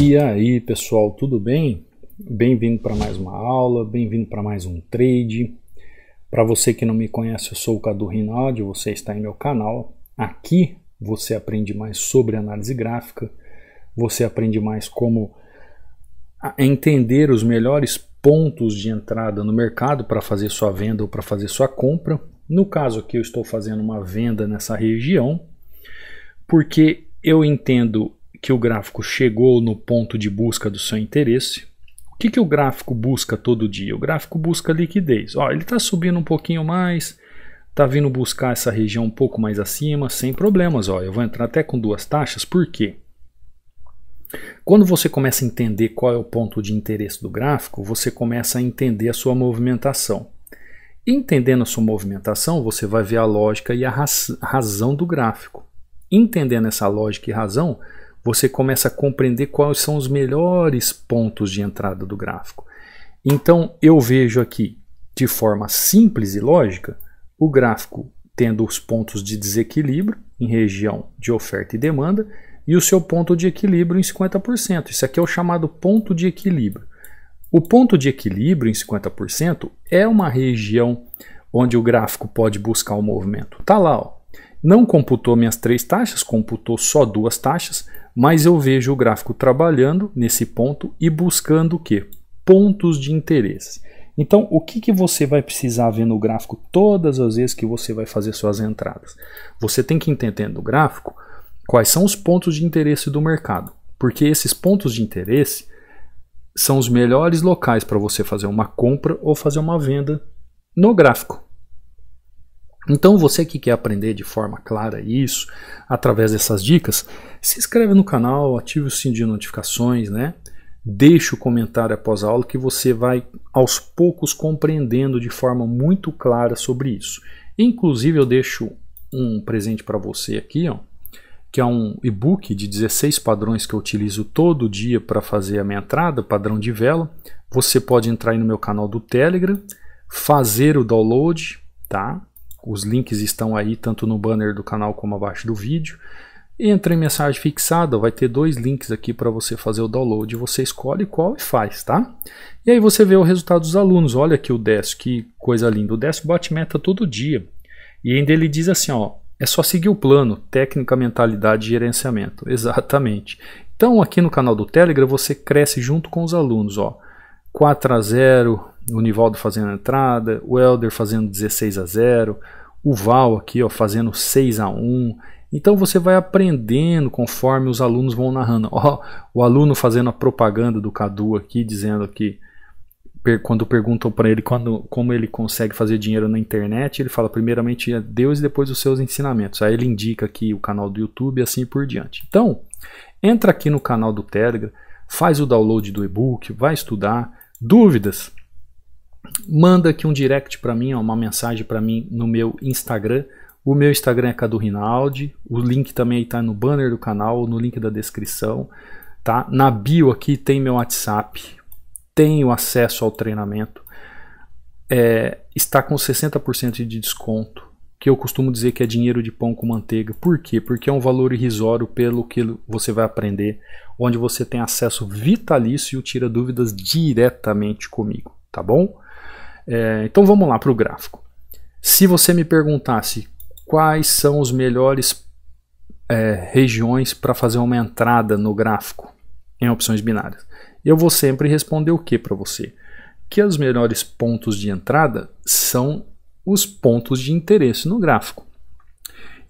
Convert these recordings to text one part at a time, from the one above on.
E aí, pessoal, tudo bem? Bem-vindo para mais uma aula, bem-vindo para mais um trade. Para você que não me conhece, eu sou o Cadu Rinaldi, você está em meu canal. Aqui você aprende mais sobre análise gráfica, você aprende mais como entender os melhores pontos de entrada no mercado para fazer sua venda ou para fazer sua compra. No caso aqui, eu estou fazendo uma venda nessa região, porque eu entendo que o gráfico chegou no ponto de busca do seu interesse. O que, que o gráfico busca todo dia? O gráfico busca liquidez. Ó, ele está subindo um pouquinho mais, está vindo buscar essa região um pouco mais acima, sem problemas. Ó, eu vou entrar até com duas taxas, por quê? Quando você começa a entender qual é o ponto de interesse do gráfico, você começa a entender a sua movimentação. Entendendo a sua movimentação, você vai ver a lógica e a razão do gráfico. Entendendo essa lógica e razão, você começa a compreender quais são os melhores pontos de entrada do gráfico. Então eu vejo aqui, de forma simples e lógica, o gráfico tendo os pontos de desequilíbrio em região de oferta e demanda e o seu ponto de equilíbrio em 50%. Isso aqui é o chamado ponto de equilíbrio. O ponto de equilíbrio em 50% é uma região onde o gráfico pode buscar o movimento. Tá lá, ó. Não computou minhas três taxas, computou só duas taxas, mas eu vejo o gráfico trabalhando nesse ponto e buscando o quê? Pontos de interesse. Então, o que, que você vai precisar ver no gráfico todas as vezes que você vai fazer suas entradas? Você tem que entender no gráfico quais são os pontos de interesse do mercado, porque esses pontos de interesse são os melhores locais para você fazer uma compra ou fazer uma venda no gráfico. Então, você que quer aprender de forma clara isso, através dessas dicas, se inscreve no canal, ative o sininho de notificações, né? Deixe o comentário após a aula que você vai aos poucos compreendendo de forma muito clara sobre isso. Inclusive, eu deixo um presente para você aqui, ó, que é um e-book de 16 padrões que eu utilizo todo dia para fazer a minha entrada, padrão de vela. Você pode entrar aí no meu canal do Telegram, fazer o download, tá? Os links estão aí tanto no banner do canal como abaixo do vídeo. Entra em mensagem fixada, vai ter dois links aqui para você fazer o download, você escolhe qual e faz, tá? E aí você vê o resultado dos alunos. Olha aqui o Desk, que coisa linda. O Desk bate meta todo dia. E ainda ele diz assim, ó, é só seguir o plano, técnica, mentalidade e gerenciamento. Exatamente. Então aqui no canal do Telegram você cresce junto com os alunos, ó. 4 a 0, o Nivaldo fazendo a entrada, o Elder fazendo 16 a 0, o Val aqui ó, fazendo 6 a 1. Então você vai aprendendo conforme os alunos vão narrando. Ó, o aluno fazendo a propaganda do Cadu aqui, dizendo que quando perguntam para ele quando, como ele consegue fazer dinheiro na internet, ele fala primeiramente a é Deus e depois os seus ensinamentos. Aí ele indica aqui o canal do YouTube e assim por diante. Então, entra aqui no canal do Telegram, faz o download do e-book, vai estudar. Dúvidas? manda aqui um direct para mim, ó, uma mensagem para mim no meu Instagram. O meu Instagram é Cadu Rinaldi, o link também está no banner do canal, no link da descrição, tá? Na bio aqui tem meu WhatsApp, tenho acesso ao treinamento, é, está com 60% de desconto, que eu costumo dizer que é dinheiro de pão com manteiga. Por quê? Porque é um valor irrisório pelo que você vai aprender, onde você tem acesso vitalício e tira dúvidas diretamente comigo, tá bom? É, então vamos lá para o gráfico. Se você me perguntasse quais são os melhores é, regiões para fazer uma entrada no gráfico em opções binárias, eu vou sempre responder o que para você? Que os melhores pontos de entrada são os pontos de interesse no gráfico.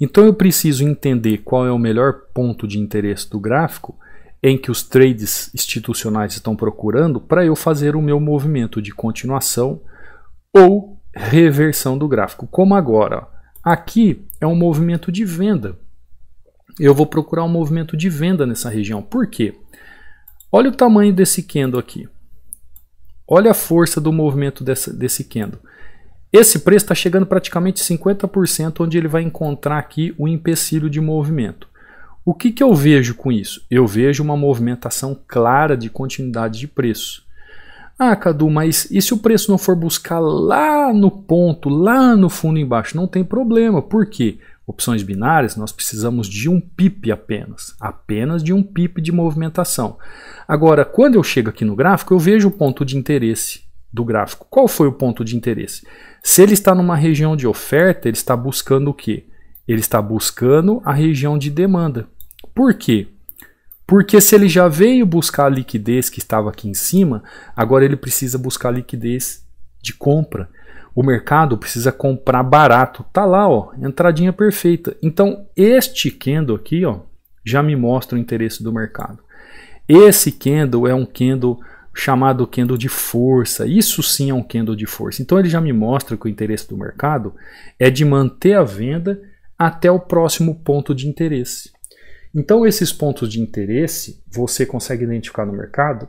Então eu preciso entender qual é o melhor ponto de interesse do gráfico em que os trades institucionais estão procurando para eu fazer o meu movimento de continuação ou reversão do gráfico, como agora. Aqui é um movimento de venda. Eu vou procurar um movimento de venda nessa região. Por quê? Olha o tamanho desse candle aqui. Olha a força do movimento dessa, desse candle. Esse preço está chegando praticamente 50%, onde ele vai encontrar aqui o empecilho de movimento. O que, que eu vejo com isso? Eu vejo uma movimentação clara de continuidade de preço. Ah, Cadu, mas e se o preço não for buscar lá no ponto, lá no fundo embaixo? Não tem problema, por quê? Opções binárias, nós precisamos de um pip apenas, apenas de um pip de movimentação. Agora, quando eu chego aqui no gráfico, eu vejo o ponto de interesse do gráfico. Qual foi o ponto de interesse? Se ele está numa região de oferta, ele está buscando o quê? Ele está buscando a região de demanda. Por quê? Porque se ele já veio buscar a liquidez que estava aqui em cima, agora ele precisa buscar a liquidez de compra. O mercado precisa comprar barato. Tá lá, ó, entradinha perfeita. Então, este candle aqui, ó, já me mostra o interesse do mercado. Esse candle é um candle chamado candle de força. Isso sim é um candle de força. Então ele já me mostra que o interesse do mercado é de manter a venda até o próximo ponto de interesse. Então, esses pontos de interesse você consegue identificar no mercado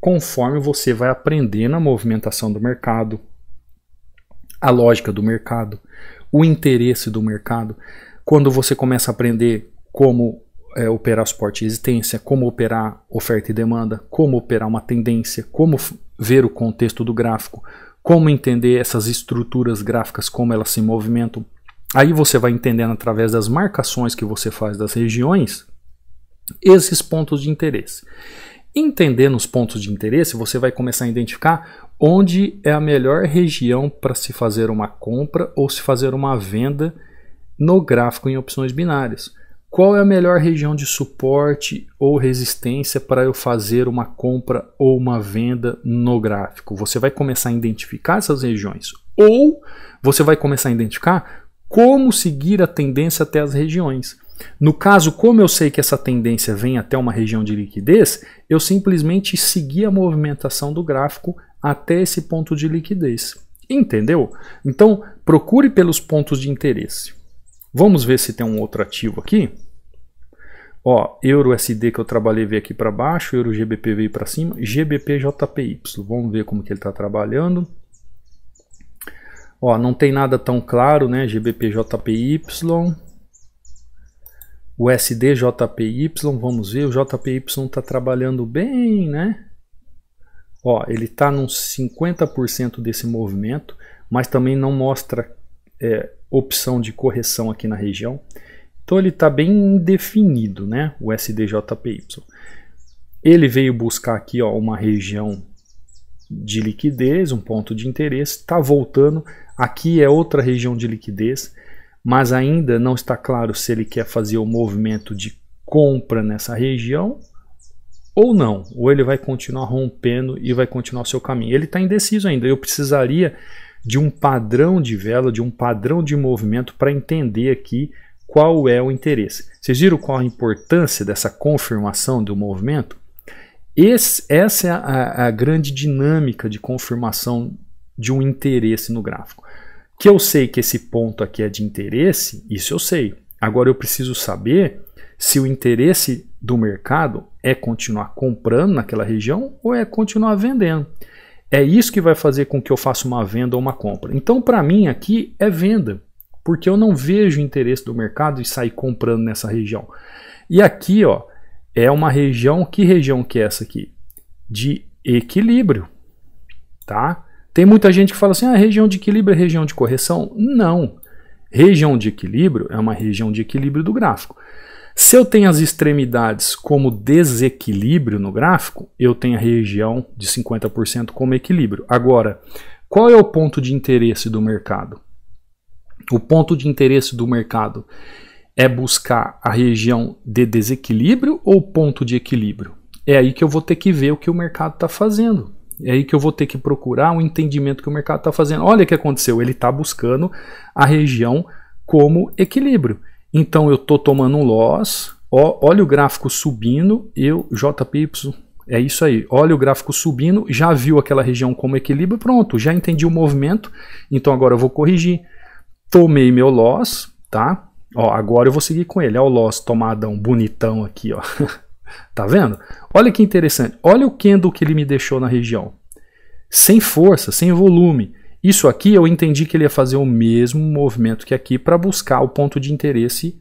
conforme você vai aprender na movimentação do mercado, a lógica do mercado, o interesse do mercado. Quando você começa a aprender como é, operar suporte e resistência, como operar oferta e demanda, como operar uma tendência, como ver o contexto do gráfico, como entender essas estruturas gráficas, como elas se movimentam, Aí você vai entendendo através das marcações que você faz das regiões esses pontos de interesse. Entendendo os pontos de interesse, você vai começar a identificar onde é a melhor região para se fazer uma compra ou se fazer uma venda no gráfico em opções binárias. Qual é a melhor região de suporte ou resistência para eu fazer uma compra ou uma venda no gráfico? Você vai começar a identificar essas regiões ou você vai começar a identificar como seguir a tendência até as regiões. No caso, como eu sei que essa tendência vem até uma região de liquidez, eu simplesmente segui a movimentação do gráfico até esse ponto de liquidez. Entendeu? Então, procure pelos pontos de interesse. Vamos ver se tem um outro ativo aqui. Ó, Euro SD que eu trabalhei veio aqui para baixo, Euro GBP veio para cima, GBP JPY. Vamos ver como que ele está trabalhando. Ó, não tem nada tão claro, né? GBPJPY, o SDJPY, vamos ver, o JPY está trabalhando bem, né? Ó, ele está num 50% desse movimento, mas também não mostra é, opção de correção aqui na região. Então ele está bem indefinido, né? O SDJPY. Ele veio buscar aqui ó, uma região de liquidez, um ponto de interesse, está voltando. Aqui é outra região de liquidez, mas ainda não está claro se ele quer fazer o movimento de compra nessa região ou não, ou ele vai continuar rompendo e vai continuar seu caminho. Ele está indeciso ainda. Eu precisaria de um padrão de vela, de um padrão de movimento para entender aqui qual é o interesse. Vocês viram qual a importância dessa confirmação do movimento? Esse, essa é a, a grande dinâmica de confirmação de um interesse no gráfico. Que eu sei que esse ponto aqui é de interesse, isso eu sei. Agora eu preciso saber se o interesse do mercado é continuar comprando naquela região ou é continuar vendendo. É isso que vai fazer com que eu faça uma venda ou uma compra. Então, para mim, aqui é venda, porque eu não vejo interesse do mercado em sair comprando nessa região. E aqui, ó, é uma região, que região que é essa aqui? De equilíbrio, tá? Tem muita gente que fala assim, ah, região de equilíbrio é região de correção? Não. Região de equilíbrio é uma região de equilíbrio do gráfico. Se eu tenho as extremidades como desequilíbrio no gráfico, eu tenho a região de 50% como equilíbrio. Agora, qual é o ponto de interesse do mercado? O ponto de interesse do mercado é buscar a região de desequilíbrio ou ponto de equilíbrio? É aí que eu vou ter que ver o que o mercado está fazendo. É aí que eu vou ter que procurar um entendimento que o mercado está fazendo. Olha o que aconteceu, ele está buscando a região como equilíbrio. Então eu estou tomando um loss, ó, olha o gráfico subindo, eu JPY, é isso aí. Olha o gráfico subindo, já viu aquela região como equilíbrio, pronto, já entendi o movimento. Então agora eu vou corrigir. Tomei meu loss, tá? Ó, agora eu vou seguir com ele. Olha o Loss tomadão bonitão aqui, ó. tá vendo? Olha que interessante. Olha o candle que ele me deixou na região. Sem força, sem volume. Isso aqui eu entendi que ele ia fazer o mesmo movimento que aqui para buscar o ponto de interesse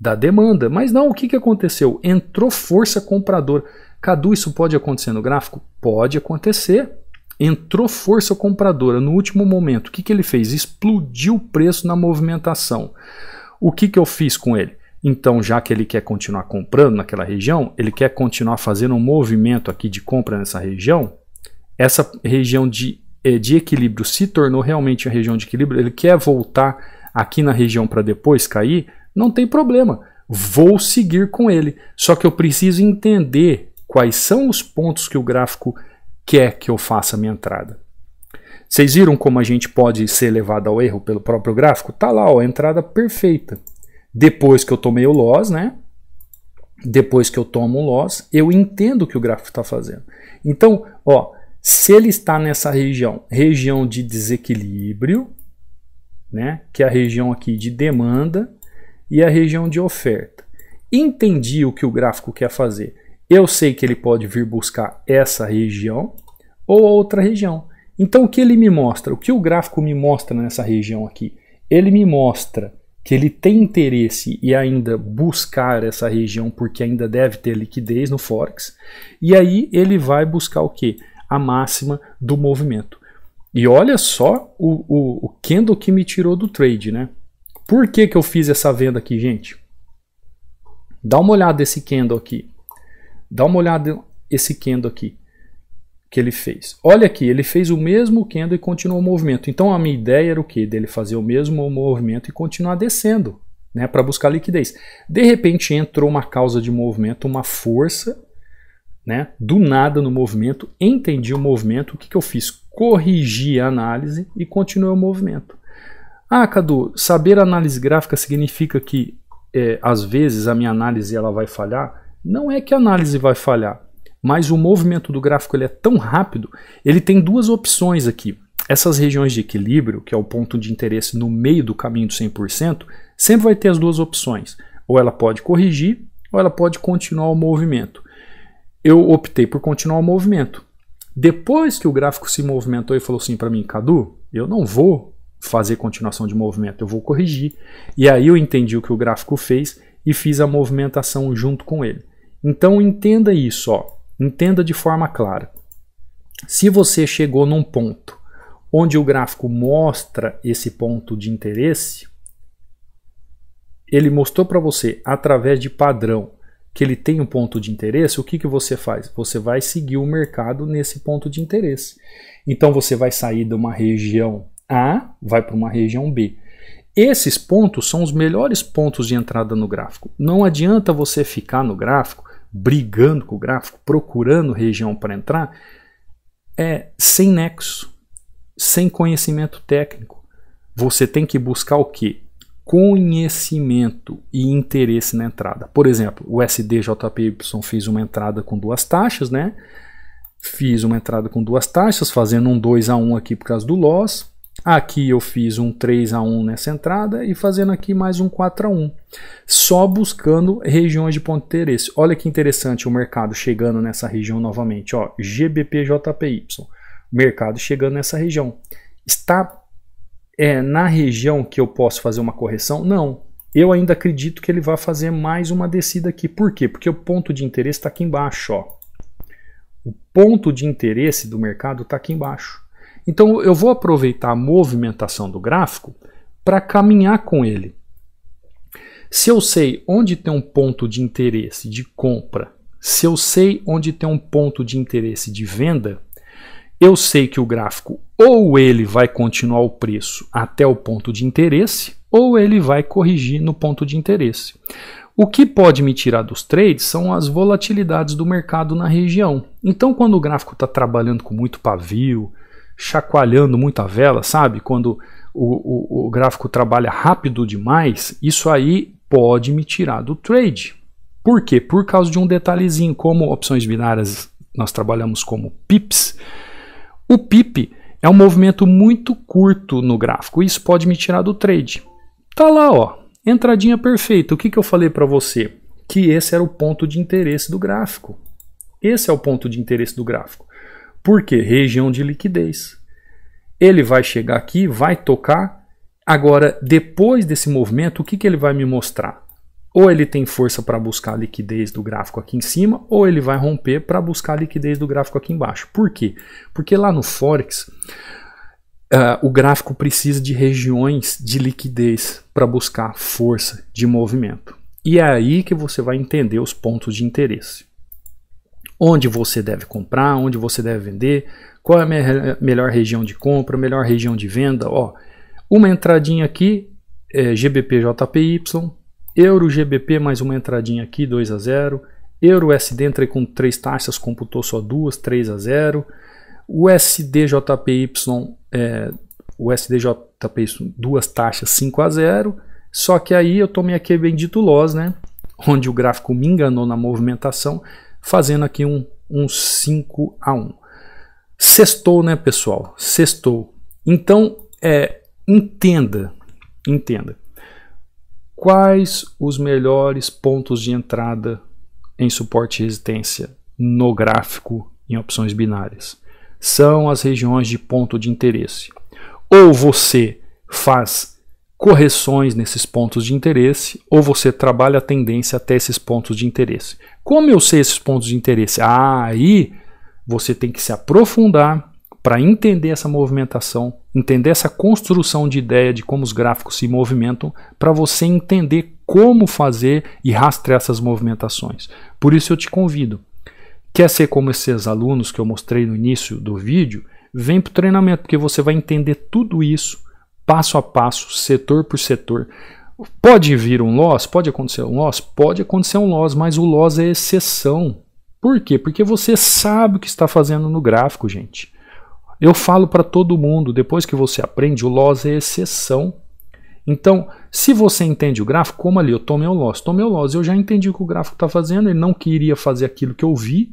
da demanda. Mas não, o que, que aconteceu? Entrou força compradora. Cadu, isso pode acontecer no gráfico? Pode acontecer. Entrou força compradora no último momento. O que, que ele fez? Explodiu o preço na movimentação. O que, que eu fiz com ele? Então, já que ele quer continuar comprando naquela região, ele quer continuar fazendo um movimento aqui de compra nessa região, essa região de, eh, de equilíbrio se tornou realmente uma região de equilíbrio, ele quer voltar aqui na região para depois cair, não tem problema. Vou seguir com ele. Só que eu preciso entender quais são os pontos que o gráfico quer que eu faça a minha entrada. Vocês viram como a gente pode ser levado ao erro pelo próprio gráfico? Tá lá, ó, a entrada perfeita. Depois que eu tomei o loss, né? Depois que eu tomo o loss, eu entendo o que o gráfico está fazendo. Então, ó, se ele está nessa região, região de desequilíbrio, né? Que é a região aqui de demanda e a região de oferta. Entendi o que o gráfico quer fazer. Eu sei que ele pode vir buscar essa região ou outra região. Então o que ele me mostra? O que o gráfico me mostra nessa região aqui? Ele me mostra que ele tem interesse e ainda buscar essa região porque ainda deve ter liquidez no forex. E aí ele vai buscar o que? A máxima do movimento. E olha só o, o, o candle que me tirou do trade, né? Por que, que eu fiz essa venda aqui, gente? Dá uma olhada esse candle aqui. Dá uma olhada esse candle aqui que ele fez. Olha aqui, ele fez o mesmo candle e continuou o movimento. Então a minha ideia era o que? Dele fazer o mesmo movimento e continuar descendo, né, para buscar liquidez. De repente entrou uma causa de movimento, uma força, né, do nada no movimento, entendi o movimento, o que, que eu fiz? Corrigi a análise e continuei o movimento. Ah, Cadu, saber análise gráfica significa que é, às vezes a minha análise ela vai falhar? Não é que a análise vai falhar mas o movimento do gráfico ele é tão rápido, ele tem duas opções aqui. Essas regiões de equilíbrio, que é o ponto de interesse no meio do caminho do 100%, sempre vai ter as duas opções. Ou ela pode corrigir, ou ela pode continuar o movimento. Eu optei por continuar o movimento. Depois que o gráfico se movimentou e falou assim para mim, Cadu, eu não vou fazer continuação de movimento, eu vou corrigir. E aí eu entendi o que o gráfico fez e fiz a movimentação junto com ele. Então entenda isso, ó. Entenda de forma clara. Se você chegou num ponto onde o gráfico mostra esse ponto de interesse, ele mostrou para você através de padrão que ele tem um ponto de interesse, o que, que você faz? Você vai seguir o mercado nesse ponto de interesse. Então você vai sair de uma região A, vai para uma região B. Esses pontos são os melhores pontos de entrada no gráfico. Não adianta você ficar no gráfico brigando com o gráfico, procurando região para entrar, é sem nexo, sem conhecimento técnico. Você tem que buscar o que? Conhecimento e interesse na entrada. Por exemplo, o SDJPY fiz uma entrada com duas taxas, né? Fiz uma entrada com duas taxas, fazendo um 2 a 1 aqui por causa do loss. Aqui eu fiz um 3 a 1 nessa entrada e fazendo aqui mais um 4 a 1, só buscando regiões de ponto de interesse. Olha que interessante o mercado chegando nessa região novamente, ó, GBPJPY. Mercado chegando nessa região. Está é na região que eu posso fazer uma correção? Não. Eu ainda acredito que ele vai fazer mais uma descida aqui. Por quê? Porque o ponto de interesse está aqui embaixo, ó. O ponto de interesse do mercado está aqui embaixo. Então eu vou aproveitar a movimentação do gráfico para caminhar com ele. Se eu sei onde tem um ponto de interesse de compra, se eu sei onde tem um ponto de interesse de venda, eu sei que o gráfico ou ele vai continuar o preço até o ponto de interesse, ou ele vai corrigir no ponto de interesse. O que pode me tirar dos trades são as volatilidades do mercado na região. Então, quando o gráfico está trabalhando com muito pavio, chacoalhando muito a vela, sabe? Quando o, o, o gráfico trabalha rápido demais, isso aí pode me tirar do trade. Por quê? Por causa de um detalhezinho, como opções binárias nós trabalhamos como pips. O pip é um movimento muito curto no gráfico, isso pode me tirar do trade. Tá lá, ó, entradinha perfeita. O que, que eu falei para você? Que esse era o ponto de interesse do gráfico. Esse é o ponto de interesse do gráfico. Por quê? Região de liquidez. Ele vai chegar aqui, vai tocar. Agora, depois desse movimento, o que, que ele vai me mostrar? Ou ele tem força para buscar a liquidez do gráfico aqui em cima, ou ele vai romper para buscar a liquidez do gráfico aqui embaixo. Por quê? Porque lá no Forex, Uh, o gráfico precisa de regiões de liquidez para buscar força de movimento. E é aí que você vai entender os pontos de interesse onde você deve comprar, onde você deve vender, qual é a melhor região de compra, melhor região de venda. Ó, uma entradinha aqui, é, GBP-JPY, Euro GBP mais uma entradinha aqui, 2 a 0. Euro entrei com três taxas, computou só duas, 3 a 0. USD JPY, é, duas taxas, 5 a 0. Só que aí eu tomei aquele bendito loss, né? Onde o gráfico me enganou na movimentação fazendo aqui um, um 5 a 1. Sextou, né, pessoal? Sextou. Então, é, entenda, entenda. Quais os melhores pontos de entrada em suporte e resistência no gráfico em opções binárias? São as regiões de ponto de interesse. Ou você faz correções nesses pontos de interesse ou você trabalha a tendência até esses pontos de interesse. Como eu sei esses pontos de interesse? Ah, aí você tem que se aprofundar para entender essa movimentação, entender essa construção de ideia de como os gráficos se movimentam, para você entender como fazer e rastrear essas movimentações. Por isso eu te convido. Quer ser como esses alunos que eu mostrei no início do vídeo? Vem para o treinamento, porque você vai entender tudo isso passo a passo, setor por setor. Pode vir um loss? Pode acontecer um loss? Pode acontecer um loss, mas o loss é exceção. Por quê? Porque você sabe o que está fazendo no gráfico, gente. Eu falo para todo mundo, depois que você aprende, o loss é exceção. Então, se você entende o gráfico, como ali, eu tomei um loss, tomei um loss, eu já entendi o que o gráfico está fazendo, ele não queria fazer aquilo que eu vi,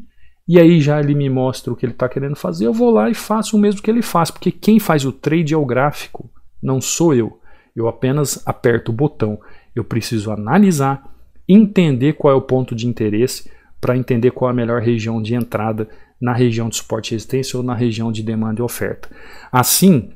e aí já ele me mostra o que ele está querendo fazer, eu vou lá e faço o mesmo que ele faz, porque quem faz o trade é o gráfico não sou eu. Eu apenas aperto o botão. Eu preciso analisar, entender qual é o ponto de interesse para entender qual é a melhor região de entrada na região de suporte e resistência ou na região de demanda e oferta. Assim,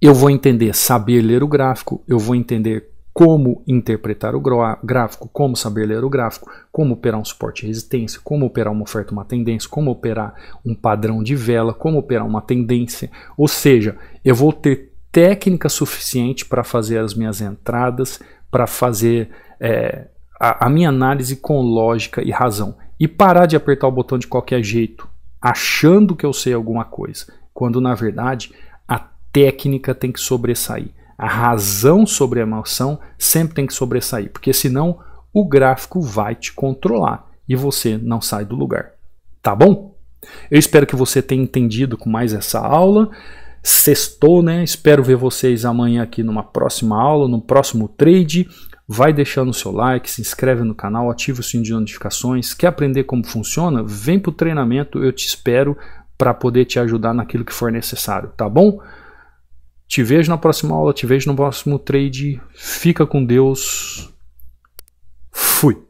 eu vou entender saber ler o gráfico, eu vou entender como interpretar o gráfico, como saber ler o gráfico, como operar um suporte e resistência, como operar uma oferta, uma tendência, como operar um padrão de vela, como operar uma tendência. Ou seja, eu vou ter técnica suficiente para fazer as minhas entradas, para fazer é, a, a minha análise com lógica e razão. E parar de apertar o botão de qualquer jeito, achando que eu sei alguma coisa, quando na verdade a técnica tem que sobressair. A razão sobre a emoção sempre tem que sobressair, porque senão o gráfico vai te controlar e você não sai do lugar. Tá bom? Eu espero que você tenha entendido com mais essa aula. Sextou, né? Espero ver vocês amanhã aqui numa próxima aula, no próximo trade. Vai deixando o seu like, se inscreve no canal, ativa o sininho de notificações. Quer aprender como funciona? Vem para o treinamento, eu te espero para poder te ajudar naquilo que for necessário, tá bom? Te vejo na próxima aula, te vejo no próximo trade. Fica com Deus. Fui.